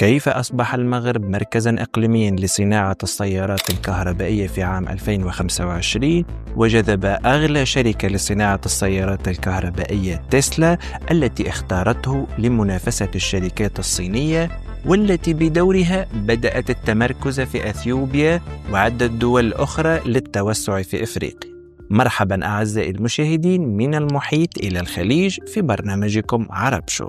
كيف أصبح المغرب مركزا إقليميا لصناعة السيارات الكهربائية في عام 2025 وجذب أغلى شركة لصناعة السيارات الكهربائية تسلا التي اختارته لمنافسة الشركات الصينية والتي بدورها بدأت التمركز في أثيوبيا وعدة دول أخرى للتوسع في إفريقيا مرحبا أعزائي المشاهدين من المحيط إلى الخليج في برنامجكم عرب شو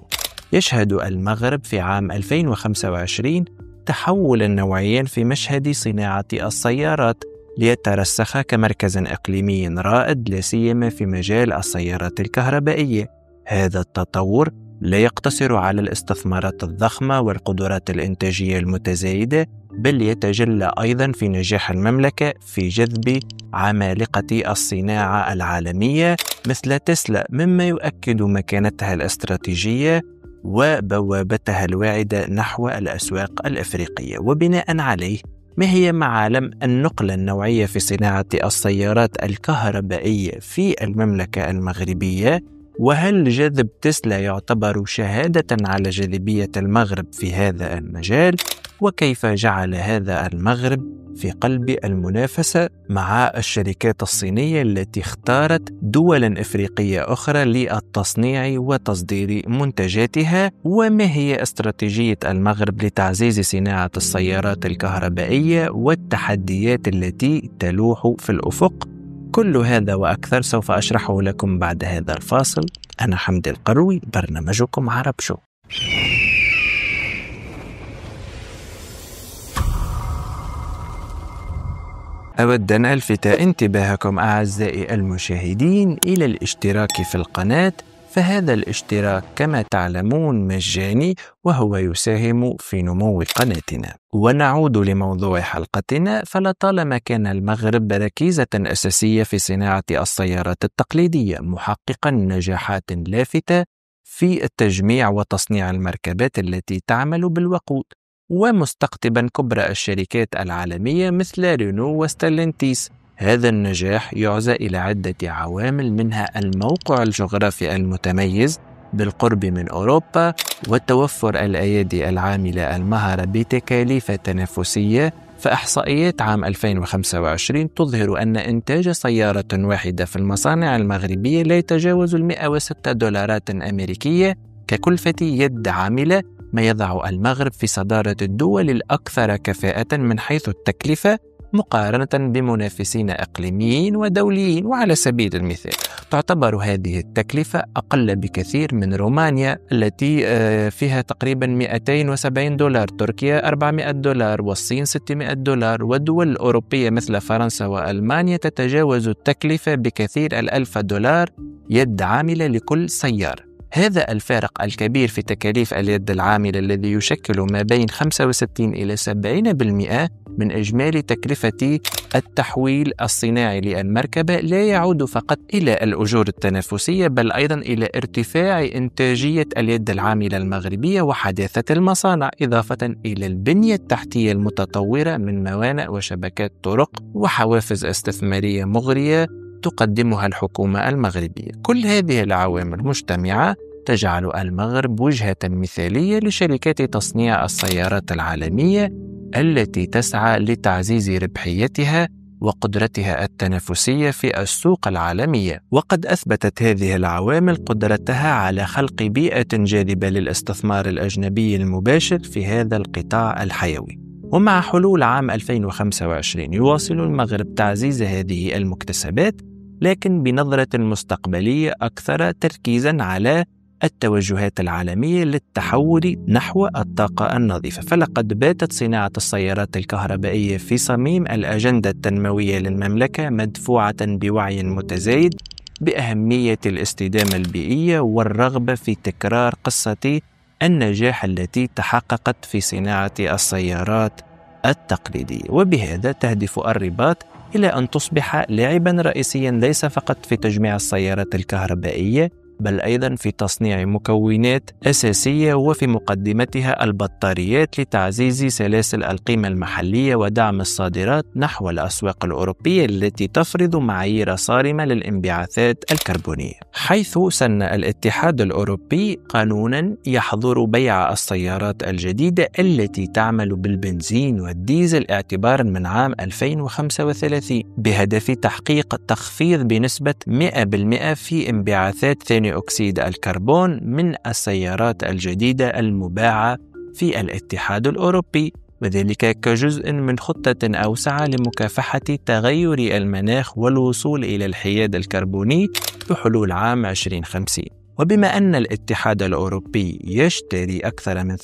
يشهد المغرب في عام 2025 تحولا نوعيا في مشهد صناعة السيارات ليترسخ كمركز إقليمي رائد لا سيما في مجال السيارات الكهربائية. هذا التطور لا يقتصر على الاستثمارات الضخمة والقدرات الإنتاجية المتزايدة، بل يتجلى أيضا في نجاح المملكة في جذب عمالقة الصناعة العالمية مثل تسلا، مما يؤكد مكانتها الاستراتيجية وبوابتها الواعدة نحو الأسواق الأفريقية وبناء عليه ما هي معالم النقلة النوعية في صناعة السيارات الكهربائية في المملكة المغربية؟ وهل جذب تسلا يعتبر شهادة على جاذبية المغرب في هذا المجال؟ وكيف جعل هذا المغرب في قلب المنافسة مع الشركات الصينية التي اختارت دولا إفريقية أخرى للتصنيع وتصدير منتجاتها وما هي استراتيجية المغرب لتعزيز صناعة السيارات الكهربائية والتحديات التي تلوح في الأفق كل هذا وأكثر سوف أشرحه لكم بعد هذا الفاصل أنا حمد القروي برنامجكم عرب شو أود أن ألفت انتباهكم أعزائي المشاهدين إلى الاشتراك في القناة فهذا الاشتراك كما تعلمون مجاني وهو يساهم في نمو قناتنا ونعود لموضوع حلقتنا فلطالما كان المغرب ركيزة أساسية في صناعة السيارات التقليدية محققا نجاحات لافتة في التجميع وتصنيع المركبات التي تعمل بالوقود ومستقطبا كبرى الشركات العالمية مثل رينو وستالنتيس هذا النجاح يعزى إلى عدة عوامل منها الموقع الجغرافي المتميز بالقرب من أوروبا وتوفر الأيادي العاملة المهرة بتكاليف تنافسية فإحصائيات عام 2025 تظهر أن إنتاج سيارة واحدة في المصانع المغربية لا يتجاوز 106 دولارات أمريكية ككلفة يد عاملة ما يضع المغرب في صدارة الدول الأكثر كفاءة من حيث التكلفة مقارنة بمنافسين إقليميين ودوليين وعلى سبيل المثال تعتبر هذه التكلفة أقل بكثير من رومانيا التي آه، فيها تقريبا 270 دولار تركيا 400 دولار والصين 600 دولار والدول الأوروبية مثل فرنسا وألمانيا تتجاوز التكلفة بكثير الألف دولار يد عاملة لكل سيارة هذا الفارق الكبير في تكاليف اليد العاملة الذي يشكل ما بين 65 إلى 70% من إجمالي تكلفة التحويل الصناعي للمركبة لا يعود فقط إلى الأجور التنافسية بل أيضا إلى ارتفاع إنتاجية اليد العاملة المغربية وحداثة المصانع إضافة إلى البنية التحتية المتطورة من موانئ وشبكات طرق وحوافز استثمارية مغرية تقدمها الحكومة المغربية. كل هذه العوامل مجتمعة تجعل المغرب وجهة مثالية لشركات تصنيع السيارات العالمية التي تسعى لتعزيز ربحيتها وقدرتها التنافسية في السوق العالمية، وقد أثبتت هذه العوامل قدرتها على خلق بيئة جاذبة للاستثمار الأجنبي المباشر في هذا القطاع الحيوي. ومع حلول عام 2025 يواصل المغرب تعزيز هذه المكتسبات لكن بنظرة مستقبلية أكثر تركيزا على التوجهات العالمية للتحول نحو الطاقة النظيفة فلقد باتت صناعة السيارات الكهربائية في صميم الأجندة التنموية للمملكة مدفوعة بوعي متزايد بأهمية الاستدامة البيئية والرغبة في تكرار قصة النجاح التي تحققت في صناعة السيارات التقليدية وبهذا تهدف الرباط إلى أن تصبح لاعبا رئيسيا ليس فقط في تجميع السيارات الكهربائية بل أيضا في تصنيع مكونات أساسية وفي مقدمتها البطاريات لتعزيز سلاسل القيمة المحلية ودعم الصادرات نحو الأسواق الأوروبية التي تفرض معايير صارمة للانبعاثات الكربونية حيث سن الاتحاد الأوروبي قانونا يحظر بيع السيارات الجديدة التي تعمل بالبنزين والديزل اعتبارا من عام 2035 بهدف تحقيق التخفيض بنسبة 100% في انبعاثات ثاني ثاني أكسيد الكربون من السيارات الجديدة المباعة في الاتحاد الأوروبي وذلك كجزء من خطة أوسع لمكافحة تغير المناخ والوصول إلى الحياد الكربوني بحلول عام 2050 وبما أن الاتحاد الأوروبي يشتري أكثر من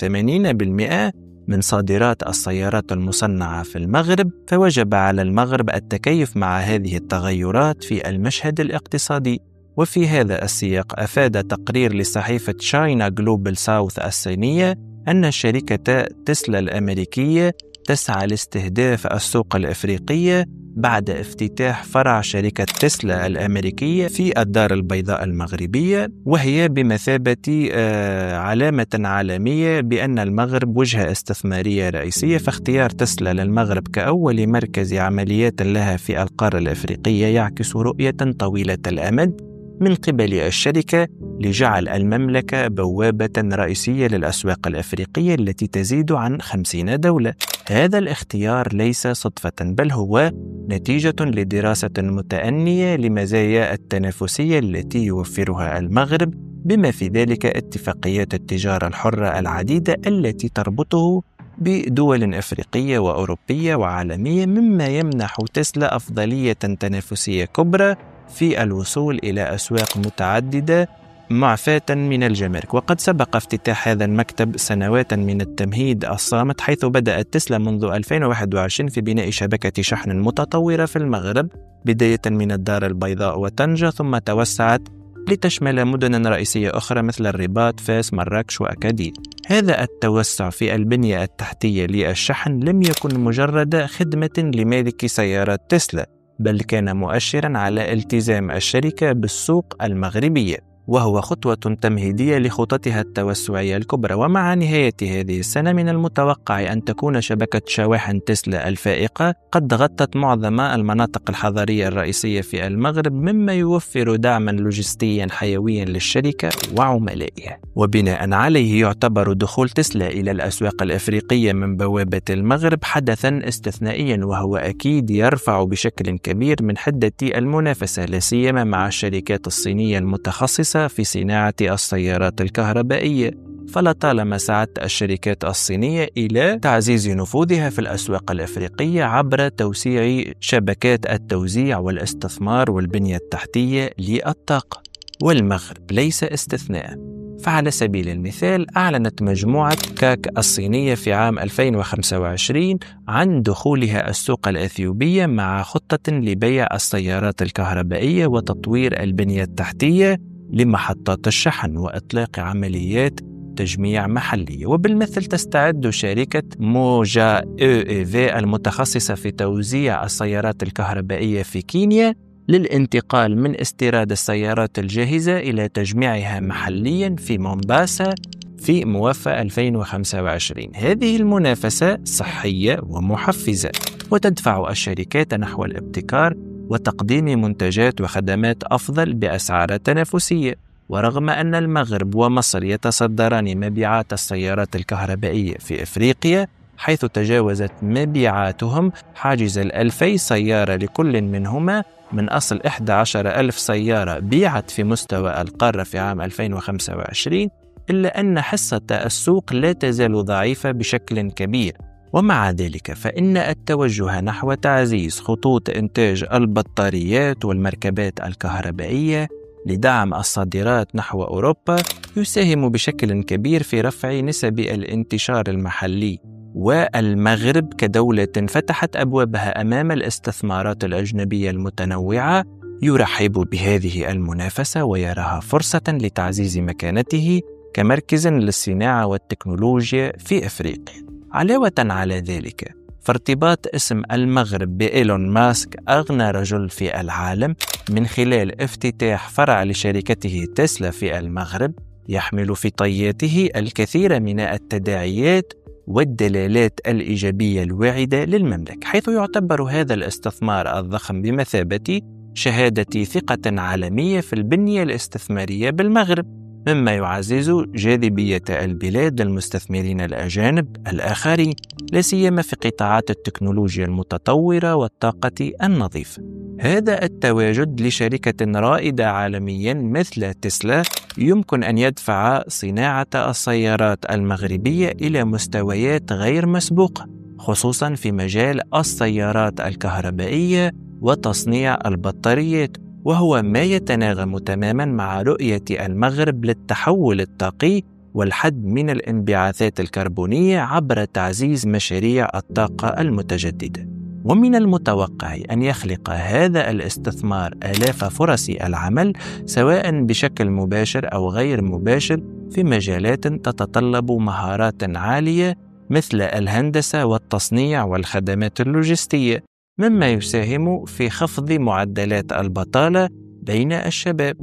80% من صادرات السيارات المصنعة في المغرب فوجب على المغرب التكيف مع هذه التغيرات في المشهد الاقتصادي وفي هذا السياق أفاد تقرير لصحيفة شاينا جلوبال ساوث الصينية أن شركة تسلا الأمريكية تسعى لاستهداف السوق الأفريقية بعد افتتاح فرع شركة تسلا الأمريكية في الدار البيضاء المغربية وهي بمثابة آه، علامة عالمية بأن المغرب وجهة استثمارية رئيسية فاختيار تسلا للمغرب كأول مركز عمليات لها في القارة الأفريقية يعكس رؤية طويلة الأمد من قبل الشركة لجعل المملكة بوابة رئيسية للأسواق الأفريقية التي تزيد عن 50 دولة. هذا الاختيار ليس صدفة بل هو نتيجة لدراسة متأنية لمزايا التنافسية التي يوفرها المغرب بما في ذلك اتفاقيات التجارة الحرة العديدة التي تربطه بدول افريقيه واوروبيه وعالميه مما يمنح تسلا افضليه تنافسيه كبرى في الوصول إلى أسواق متعددة معفاة من الجمارك وقد سبق افتتاح هذا المكتب سنوات من التمهيد الصامت حيث بدأت تسلا منذ 2021 في بناء شبكة شحن متطورة في المغرب بداية من الدار البيضاء وطنجة ثم توسعت لتشمل مدن رئيسية أخرى مثل الرباط فاس مراكش وأكادير هذا التوسع في البنية التحتية للشحن لم يكن مجرد خدمة لمالك سيارة تسلا بل كان مؤشرا على التزام الشركة بالسوق المغربية وهو خطوة تمهيدية لخططها التوسعية الكبرى ومع نهاية هذه السنة من المتوقع أن تكون شبكة شواحن تسلا الفائقة قد غطت معظم المناطق الحضرية الرئيسية في المغرب مما يوفر دعما لوجستيا حيويا للشركة وعملائها وبناء عليه يعتبر دخول تسلا إلى الأسواق الأفريقية من بوابة المغرب حدثا استثنائيا وهو أكيد يرفع بشكل كبير من حدة المنافسة لا سيما مع الشركات الصينية المتخصصة في صناعة السيارات الكهربائية فلطالما سعت الشركات الصينية إلى تعزيز نفوذها في الأسواق الأفريقية عبر توسيع شبكات التوزيع والاستثمار والبنية التحتية للطاقة والمغرب ليس استثناءً فعلى سبيل المثال أعلنت مجموعة كاك الصينية في عام 2025 عن دخولها السوق الأثيوبية مع خطة لبيع السيارات الكهربائية وتطوير البنية التحتية لمحطات الشحن وإطلاق عمليات تجميع محلية وبالمثل تستعد شركة موجا أو إي في المتخصصة في توزيع السيارات الكهربائية في كينيا للانتقال من استيراد السيارات الجاهزة إلى تجميعها محليا في مومباسا في موفى 2025 هذه المنافسة صحية ومحفزة وتدفع الشركات نحو الابتكار وتقديم منتجات وخدمات أفضل بأسعار تنافسية ورغم أن المغرب ومصر يتصدران مبيعات السيارات الكهربائية في إفريقيا حيث تجاوزت مبيعاتهم حاجز الألفي سيارة لكل منهما من أصل 11 ألف سيارة بيعت في مستوى القارة في عام 2025 إلا أن حصة السوق لا تزال ضعيفة بشكل كبير ومع ذلك فإن التوجه نحو تعزيز خطوط إنتاج البطاريات والمركبات الكهربائية لدعم الصادرات نحو أوروبا يساهم بشكل كبير في رفع نسب الانتشار المحلي والمغرب كدولة فتحت أبوابها أمام الاستثمارات الأجنبية المتنوعة يرحب بهذه المنافسة ويراها فرصة لتعزيز مكانته كمركز للصناعة والتكنولوجيا في أفريقيا علاوة على ذلك فارتباط اسم المغرب بإيلون ماسك أغنى رجل في العالم من خلال افتتاح فرع لشركته تسلا في المغرب يحمل في طياته الكثير من التداعيات والدلالات الإيجابية الواعدة للمملكة حيث يعتبر هذا الاستثمار الضخم بمثابة شهادة ثقة عالمية في البنية الاستثمارية بالمغرب مما يعزز جاذبية البلاد للمستثمرين الأجانب الآخرين لا سيما في قطاعات التكنولوجيا المتطورة والطاقة النظيفة. هذا التواجد لشركة رائدة عالميا مثل تسلا يمكن أن يدفع صناعة السيارات المغربية إلى مستويات غير مسبوقة خصوصا في مجال السيارات الكهربائية وتصنيع البطاريات وهو ما يتناغم تماما مع رؤية المغرب للتحول الطاقي والحد من الانبعاثات الكربونية عبر تعزيز مشاريع الطاقة المتجددة. ومن المتوقع أن يخلق هذا الاستثمار آلاف فرص العمل سواء بشكل مباشر أو غير مباشر في مجالات تتطلب مهارات عالية مثل الهندسة والتصنيع والخدمات اللوجستية مما يساهم في خفض معدلات البطالة بين الشباب.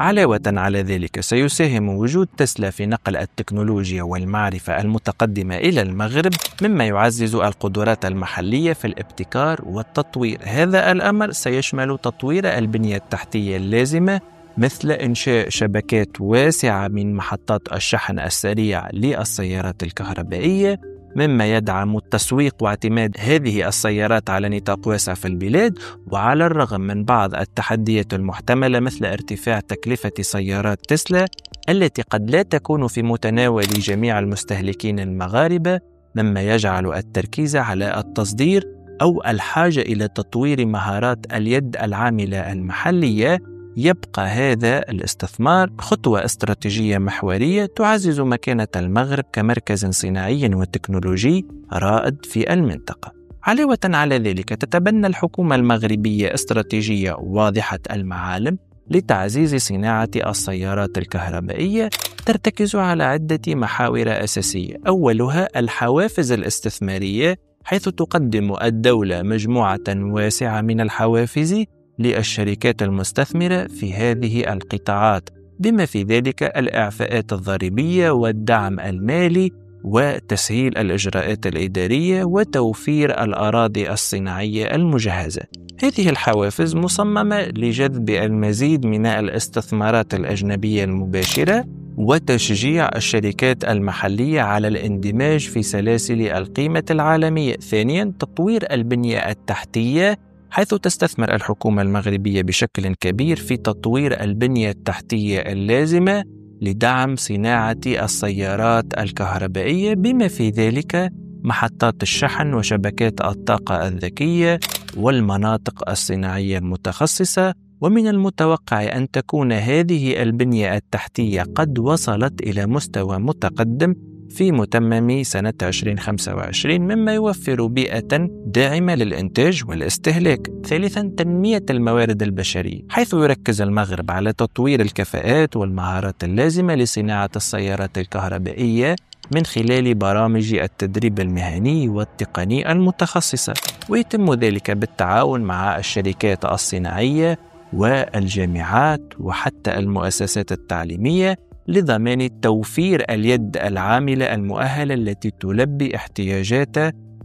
علاوة على ذلك سيساهم وجود تسلا في نقل التكنولوجيا والمعرفة المتقدمة إلى المغرب مما يعزز القدرات المحلية في الابتكار والتطوير. هذا الأمر سيشمل تطوير البنية التحتية اللازمة مثل إنشاء شبكات واسعة من محطات الشحن السريع للسيارات الكهربائية مما يدعم التسويق واعتماد هذه السيارات على نطاق واسع في البلاد وعلى الرغم من بعض التحديات المحتملة مثل ارتفاع تكلفة سيارات تسلا التي قد لا تكون في متناول جميع المستهلكين المغاربة مما يجعل التركيز على التصدير أو الحاجة إلى تطوير مهارات اليد العاملة المحلية يبقى هذا الاستثمار خطوة استراتيجية محورية تعزز مكانة المغرب كمركز صناعي وتكنولوجي رائد في المنطقة. علاوة على ذلك تتبنى الحكومة المغربية استراتيجية واضحة المعالم لتعزيز صناعة السيارات الكهربائية ترتكز على عدة محاور أساسية، أولها الحوافز الاستثمارية حيث تقدم الدولة مجموعة واسعة من الحوافز للشركات المستثمرة في هذه القطاعات بما في ذلك الإعفاءات الضريبية والدعم المالي وتسهيل الإجراءات الإدارية وتوفير الأراضي الصناعية المجهزة. هذه الحوافز مصممة لجذب المزيد من الاستثمارات الأجنبية المباشرة وتشجيع الشركات المحلية على الاندماج في سلاسل القيمة العالمية. ثانياً، تطوير البنية التحتية حيث تستثمر الحكومة المغربية بشكل كبير في تطوير البنية التحتية اللازمة لدعم صناعة السيارات الكهربائية بما في ذلك محطات الشحن وشبكات الطاقة الذكية والمناطق الصناعية المتخصصة ومن المتوقع أن تكون هذه البنية التحتية قد وصلت إلى مستوى متقدم في متمم سنة 2025 مما يوفر بيئة داعمة للإنتاج والاستهلاك. ثالثا تنمية الموارد البشرية حيث يركز المغرب على تطوير الكفاءات والمهارات اللازمة لصناعة السيارات الكهربائية من خلال برامج التدريب المهني والتقني المتخصصة ويتم ذلك بالتعاون مع الشركات الصناعية والجامعات وحتى المؤسسات التعليمية لضمان توفير اليد العاملة المؤهلة التي تلبي احتياجات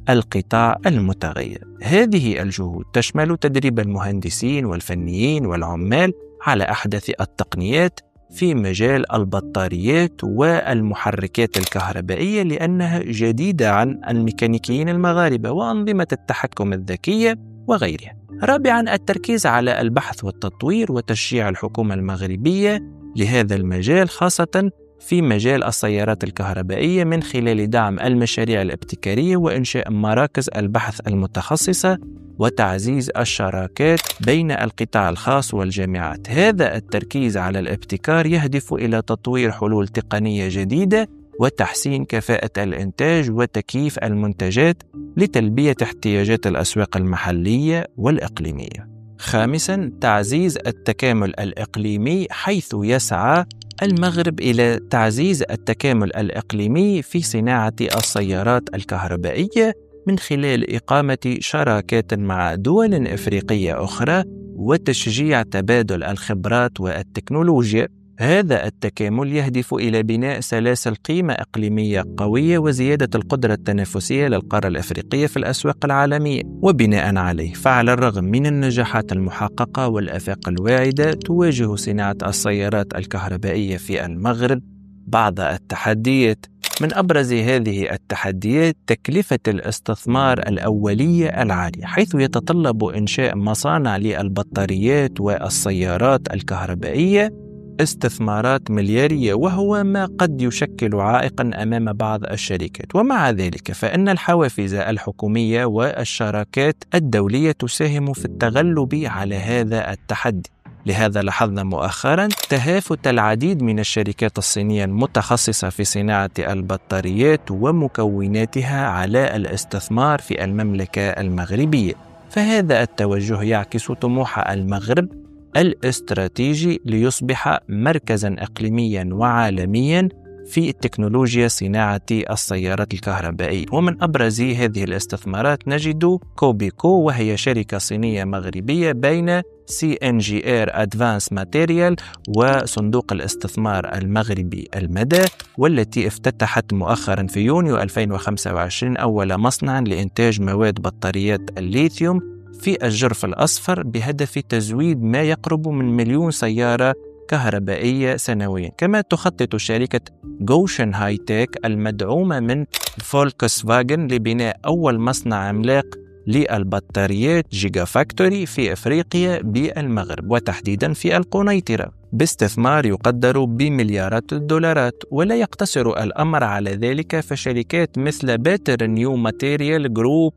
القطاع المتغير. هذه الجهود تشمل تدريب المهندسين والفنيين والعمال على أحدث التقنيات في مجال البطاريات والمحركات الكهربائية لأنها جديدة عن الميكانيكيين المغاربة وأنظمة التحكم الذكية وغيرها. رابعا التركيز على البحث والتطوير وتشجيع الحكومة المغربية لهذا المجال خاصة في مجال السيارات الكهربائية من خلال دعم المشاريع الابتكارية وإنشاء مراكز البحث المتخصصة وتعزيز الشراكات بين القطاع الخاص والجامعات. هذا التركيز على الابتكار يهدف إلى تطوير حلول تقنية جديدة وتحسين كفاءة الإنتاج وتكييف المنتجات لتلبية احتياجات الأسواق المحلية والإقليمية. خامسا تعزيز التكامل الإقليمي حيث يسعى المغرب إلى تعزيز التكامل الإقليمي في صناعة السيارات الكهربائية من خلال إقامة شراكات مع دول إفريقية أخرى وتشجيع تبادل الخبرات والتكنولوجيا هذا التكامل يهدف إلى بناء سلاسل قيمة إقليمية قوية وزيادة القدرة التنافسية للقارة الأفريقية في الأسواق العالمية، وبناء عليه فعلى الرغم من النجاحات المحققة والآفاق الواعدة، تواجه صناعة السيارات الكهربائية في المغرب بعض التحديات، من أبرز هذه التحديات تكلفة الاستثمار الأولية العالية، حيث يتطلب إنشاء مصانع للبطاريات والسيارات الكهربائية استثمارات مليارية وهو ما قد يشكل عائقا أمام بعض الشركات ومع ذلك فإن الحوافز الحكومية والشراكات الدولية تساهم في التغلب على هذا التحدي لهذا لاحظنا مؤخرا تهافت العديد من الشركات الصينية المتخصصة في صناعة البطاريات ومكوناتها على الاستثمار في المملكة المغربية فهذا التوجه يعكس طموح المغرب الاستراتيجي ليصبح مركزا اقليميا وعالميا في التكنولوجيا صناعة السيارات الكهربائية ومن أبرز هذه الاستثمارات نجد كوبيكو وهي شركة صينية مغربية بين سي ان جي اير ادفانس ماتيريال وصندوق الاستثمار المغربي المدى والتي افتتحت مؤخرا في يونيو 2025 اول مصنع لانتاج مواد بطاريات الليثيوم في الجرف الأصفر بهدف تزويد ما يقرب من مليون سيارة كهربائية سنويا كما تخطط شركة جوشن هاي تيك المدعومة من فولكس فاجن لبناء أول مصنع عملاق للبطاريات جيجا فاكتوري في أفريقيا بالمغرب وتحديدا في القنيطرة باستثمار يقدر بمليارات الدولارات ولا يقتصر الأمر على ذلك فشركات مثل باتر نيو ماتيريال جروب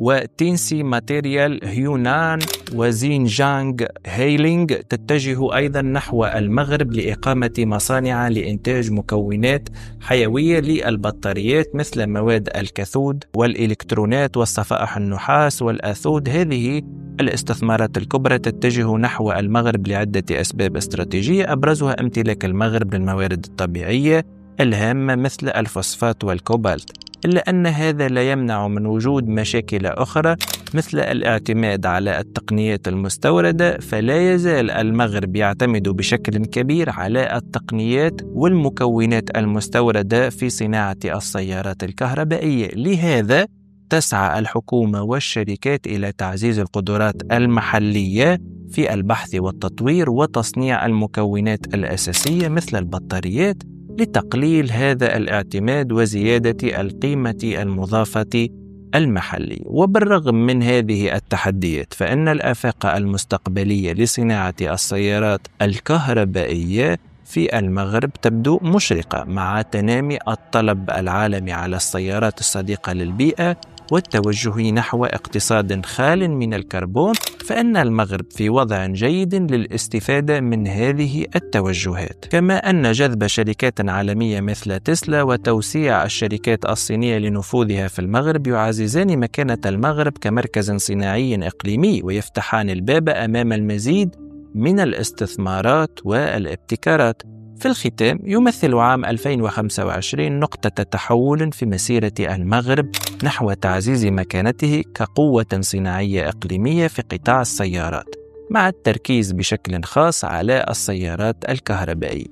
وتينسي ماتيريال هيونان وزينجانغ هيلينغ تتجه أيضا نحو المغرب لإقامة مصانع لإنتاج مكونات حيوية للبطاريات مثل مواد الكاثود والإلكترونات والصفائح النحاس والآثود هذه الاستثمارات الكبرى تتجه نحو المغرب لعدة أسباب استراتيجية أبرزها امتلاك المغرب للموارد الطبيعية الهامة مثل الفوسفات والكوبالت إلا أن هذا لا يمنع من وجود مشاكل أخرى مثل الاعتماد على التقنيات المستوردة فلا يزال المغرب يعتمد بشكل كبير على التقنيات والمكونات المستوردة في صناعة السيارات الكهربائية لهذا تسعى الحكومة والشركات إلى تعزيز القدرات المحلية في البحث والتطوير وتصنيع المكونات الأساسية مثل البطاريات لتقليل هذا الاعتماد وزيادة القيمة المضافة المحلي وبالرغم من هذه التحديات فإن الآفاق المستقبلية لصناعة السيارات الكهربائية في المغرب تبدو مشرقة مع تنامي الطلب العالمي على السيارات الصديقة للبيئة والتوجه نحو اقتصاد خال من الكربون فان المغرب في وضع جيد للاستفاده من هذه التوجهات كما ان جذب شركات عالميه مثل تسلا وتوسيع الشركات الصينيه لنفوذها في المغرب يعززان مكانه المغرب كمركز صناعي اقليمي ويفتحان الباب امام المزيد من الاستثمارات والابتكارات في الختام يمثل عام 2025 نقطة تحول في مسيرة المغرب نحو تعزيز مكانته كقوة صناعية إقليمية في قطاع السيارات مع التركيز بشكل خاص على السيارات الكهربائية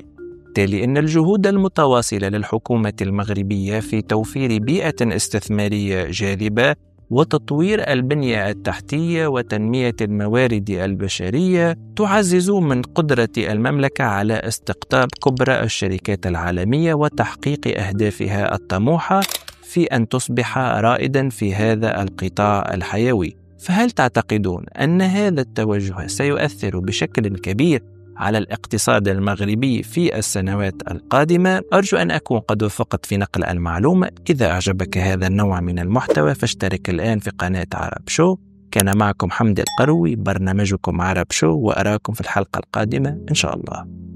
بالتالي إن الجهود المتواصلة للحكومة المغربية في توفير بيئة استثمارية جاذبة وتطوير البنية التحتية وتنمية الموارد البشرية تعزز من قدرة المملكة على استقطاب كبرى الشركات العالمية وتحقيق أهدافها الطموحة في أن تصبح رائدا في هذا القطاع الحيوي. فهل تعتقدون أن هذا التوجه سيؤثر بشكل كبير على الاقتصاد المغربي في السنوات القادمة أرجو أن أكون قد وفقت في نقل المعلومة إذا أعجبك هذا النوع من المحتوى فاشترك الآن في قناة عرب شو كان معكم حمد القروي برنامجكم عرب شو وأراكم في الحلقة القادمة إن شاء الله